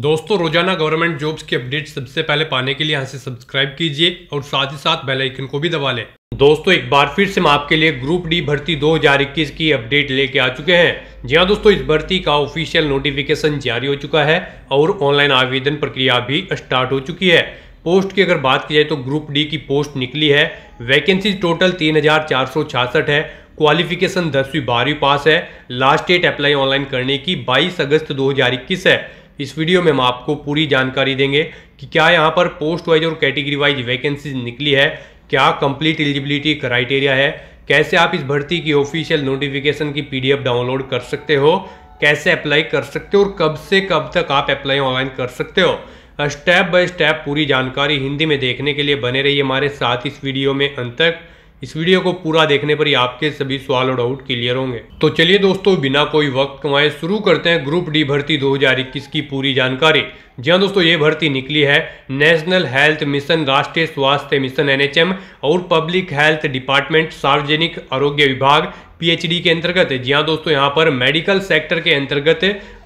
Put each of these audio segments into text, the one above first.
दोस्तों रोजाना government jobs की अपडेट सबसे पहले पाने के लिए यहाँ से सब्सक्राइब कीजिए और साथ ही साथ बेल आइकन को भी दबा लें दोस्तों एक बार फिर से हम आपके लिए ग्रुप डी भर्ती 2021 की अपडेट लेके आ चुके हैं जी हाँ दोस्तों इस भर्ती का ऑफिशियल नोटिफिकेशन जारी हो चुका है और ऑनलाइन आवेदन प्रक्रिया भी स्टार्ट हो चुकी है पोस्ट की अगर बात की जाए तो ग्रुप डी की पोस्ट निकली है वैकेंसी टोटल तीन है क्वालिफिकेशन दसवीं बारहवीं पास है लास्ट डेट अप्लाई ऑनलाइन करने की 22 अगस्त 2021 है इस वीडियो में हम आपको पूरी जानकारी देंगे कि क्या यहाँ पर पोस्ट वाइज और कैटेगरी वाइज वैकेंसीज निकली है क्या कंप्लीट एलिजिबिलिटी क्राइटेरिया है कैसे आप इस भर्ती की ऑफिशियल नोटिफिकेशन की पीडीएफ डाउनलोड कर सकते हो कैसे अप्लाई कर सकते हो और कब से कब तक आप अप्लाई ऑनलाइन कर सकते हो स्टेप बाय स्टेप पूरी जानकारी हिंदी में देखने के लिए बने रहिए हमारे साथ इस वीडियो में अंत तक इस वीडियो को पूरा देखने पर ही आपके सभी सवाल और डाउट क्लियर होंगे तो चलिए दोस्तों बिना कोई वक्त कमाए शुरू करते हैं ग्रुप डी भर्ती 2021 की पूरी जानकारी जी हाँ दोस्तों ये भर्ती निकली है नेशनल हेल्थ मिशन राष्ट्रीय स्वास्थ्य मिशन एनएचएम और पब्लिक हेल्थ डिपार्टमेंट सार्वजनिक आरोग्य विभाग पीएचडी के अंतर्गत जी हाँ दोस्तों यहाँ पर मेडिकल सेक्टर के अंतर्गत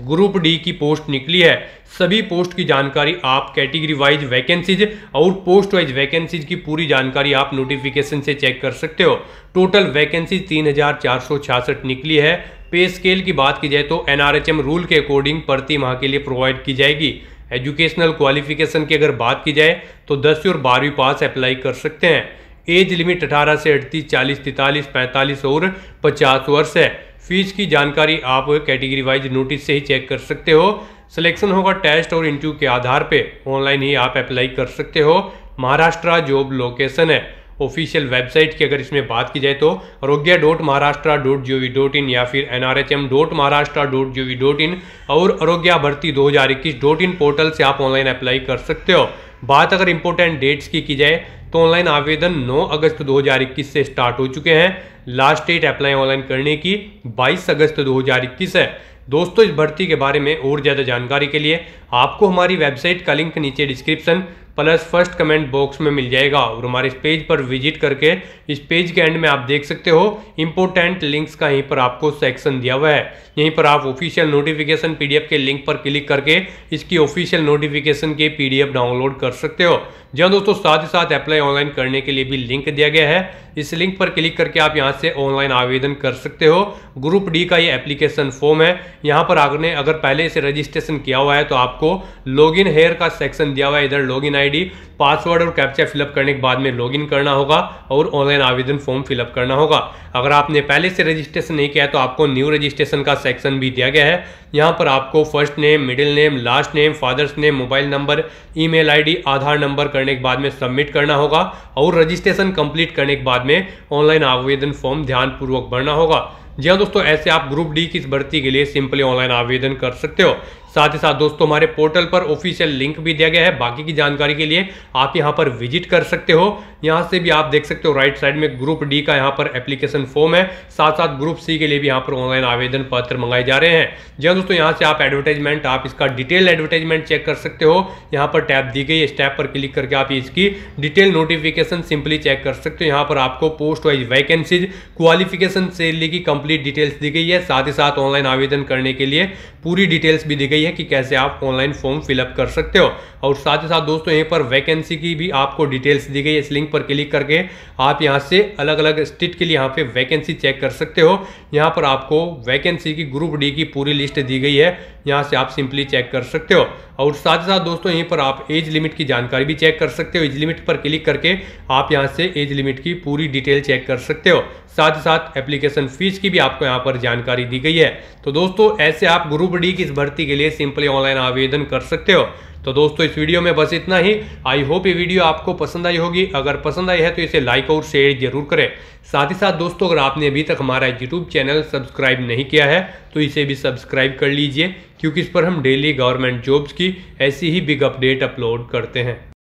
ग्रुप डी की पोस्ट निकली है सभी पोस्ट की जानकारी आप कैटेगरी वाइज वैकेंसीज और पोस्ट वाइज वैकेंसीज की पूरी जानकारी आप नोटिफिकेशन से चेक कर सकते हो टोटल वैकेंसी तीन निकली है पे स्केल की बात की जाए तो एनआरएचएम रूल के अकॉर्डिंग प्रति माह के लिए प्रोवाइड की जाएगी एजुकेशनल क्वालिफिकेशन की अगर बात की जाए तो दसवीं और बारहवीं पास अप्लाई कर सकते हैं एज लिमिट अठारह से अड़तीस चालीस तैतालीस पैंतालीस और पचास वर्ष है फीस की जानकारी आप कैटेगरी वाइज नोटिस से ही चेक कर सकते हो सिलेक्शन होगा टेस्ट और इंटरव्यू के आधार पे ऑनलाइन ही आप अप्लाई कर सकते हो महाराष्ट्र जॉब लोकेशन है ऑफिशियल वेबसाइट की अगर इसमें बात की जाए तो Arogya dot Maharashtra dot G V dot in या फिर N R H M dot Maharashtra dot G V dot in और आरोग्य भर्ती दो हज़ार इक्कीस डॉट इन पोर्टल से आप ऑनलाइन अप्लाई कर सकते हो बात अगर इंपॉर्टेंट डेट्स की की जाए तो ऑनलाइन आवेदन 9 अगस्त 2021 से स्टार्ट हो चुके हैं लास्ट डेट अप्लाई ऑनलाइन करने की 22 अगस्त 2021 है दोस्तों इस भर्ती के बारे में और ज़्यादा जानकारी के लिए आपको हमारी वेबसाइट का लिंक नीचे description plus first comment box में मिल जाएगा और हमारे इस पेज पर विजिट करके इस पेज के एंड में आप देख सकते हो इम्पोर्टेंट लिंक्स का यहीं पर आपको सेक्शन दिया हुआ है यहीं पर आप ऑफिशियल नोटिफिकेशन पीडीएफ के लिंक पर क्लिक करके इसकी ऑफिशियल नोटिफिकेशन के पीडीएफ डाउनलोड कर सकते हो जहाँ दोस्तों साथ ही साथ अप्लाई ऑनलाइन करने के लिए भी लिंक दिया गया है इस लिंक पर क्लिक करके आप यहाँ से ऑनलाइन आवेदन कर सकते हो ग्रुप डी का ये एप्लीकेशन फॉर्म है यहाँ पर आपने अगर पहले इसे रजिस्ट्रेशन किया हुआ है तो आपको लॉग हेयर का सेक्शन दिया हुआ है इधर लॉग आई आईडी पासवर्ड और कैप्चा फिलअप करने के बाद में लॉगिन करना होगा और ऑनलाइन आवेदन फॉर्म फिलअप करना होगा अगर आपने पहले से रजिस्ट्रेशन नहीं किया तो आपको न्यू रजिस्ट्रेशन का सेक्शन भी दिया गया है यहाँ पर आपको first name middle name last name father's name mobile number email ID Aadhaar number करने के बाद में सबमिट करना होगा और रजिस्ट्रेशन कंप्लीट करने के बाद में ऑनलाइन आवेदन फॉर्म ध्यानपूर्वक भरना होगा जी हाँ दोस्तों ऐसे आप ग्रुप डी की इस भर्ती के लिए सिंपली ऑनलाइन आवेदन कर सकते हो साथ ही साथ दोस्तों हमारे पोर्टल पर ऑफिशियल लिंक भी दिया गया है बाकी की जानकारी के लिए आप यहाँ पर विजिट कर सकते हो यहाँ से भी आप देख सकते हो राइट साइड में ग्रुप डी का यहाँ पर एप्लीकेशन फॉर्म है साथ साथ ग्रुप सी के लिए भी यहाँ पर ऑनलाइन आवेदन पत्र मंगाए जा रहे हैं जी हाँ दोस्तों यहाँ से आप एडवर्टाइजमेंट आप इसका डिटेल एडवर्टाइजमेंट चेक कर सकते हो यहाँ पर टैप दी गई है टैप पर क्लिक करके आप इसकी डिटेल नोटिफिकेशन सिंपली चेक कर सकते हो यहाँ पर आपको post wise vacancies qualification salary की कंप्लीट डिटेल्स दी गई है साथ ही साथ ऑनलाइन आवेदन करने के लिए पूरी डिटेल्स भी दी गई है है कि कैसे आप ऑनलाइन फॉर्म फिलअप कर सकते हो और साथ ही साथ दोस्तों यहीं पर वैकेंसी की भी आपको डिटेल्स दी गई है इस लिंक पर क्लिक करके आप यहाँ से अलग अलग स्टेट के लिए यहाँ पे वैकेंसी चेक कर सकते हो यहाँ पर आपको वैकेंसी की ग्रुप डी की पूरी लिस्ट दी गई है यहाँ से आप सिंपली चेक कर सकते हो और साथ ही साथ दोस्तों यहीं पर आप एज लिमिट की जानकारी भी चेक कर सकते हो एज लिमिट पर क्लिक करके आप यहाँ से एज लिमिट की पूरी डिटेल चेक कर सकते हो साथ ही साथ एप्लीकेशन फीस की भी आपको यहाँ पर जानकारी दी गई है तो दोस्तों ऐसे आप ग्रुप डी की इस भर्ती के लिए सिंपली ऑनलाइन आवेदन कर सकते हो तो दोस्तों इस वीडियो में बस इतना ही आई होप ये वीडियो आपको पसंद आई होगी अगर पसंद आई है तो इसे लाइक और शेयर जरूर करें साथ ही साथ दोस्तों अगर आपने अभी तक हमारा यूट्यूब चैनल सब्सक्राइब नहीं किया है तो इसे भी सब्सक्राइब कर लीजिए क्योंकि इस पर हम डेली गवर्नमेंट जॉब्स की ऐसी ही बिग अपडेट अपलोड करते हैं